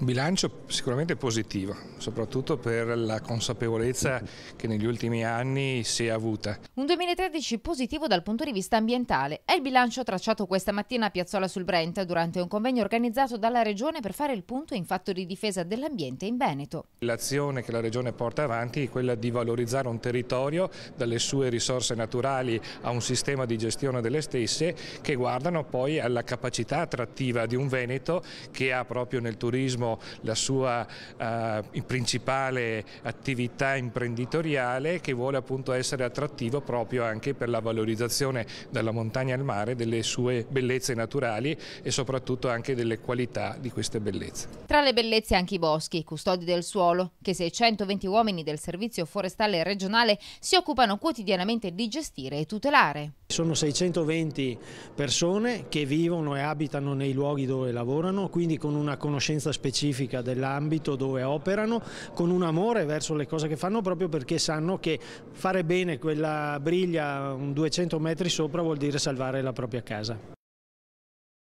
Bilancio sicuramente positivo, soprattutto per la consapevolezza che negli ultimi anni si è avuta. Un 2013 positivo dal punto di vista ambientale è il bilancio tracciato questa mattina a Piazzola sul Brenta durante un convegno organizzato dalla Regione per fare il punto in fatto di difesa dell'ambiente in Veneto. L'azione che la Regione porta avanti è quella di valorizzare un territorio dalle sue risorse naturali a un sistema di gestione delle stesse che guardano poi alla capacità attrattiva di un Veneto che ha proprio nel turismo turismo la sua eh, principale attività imprenditoriale che vuole appunto essere attrattivo proprio anche per la valorizzazione dalla montagna al mare delle sue bellezze naturali e soprattutto anche delle qualità di queste bellezze. Tra le bellezze anche i boschi, custodi del suolo, che 620 uomini del Servizio Forestale Regionale si occupano quotidianamente di gestire e tutelare. Sono 620 persone che vivono e abitano nei luoghi dove lavorano, quindi con una conoscenza specifica specifica dell'ambito dove operano, con un amore verso le cose che fanno proprio perché sanno che fare bene quella briglia un 200 metri sopra vuol dire salvare la propria casa.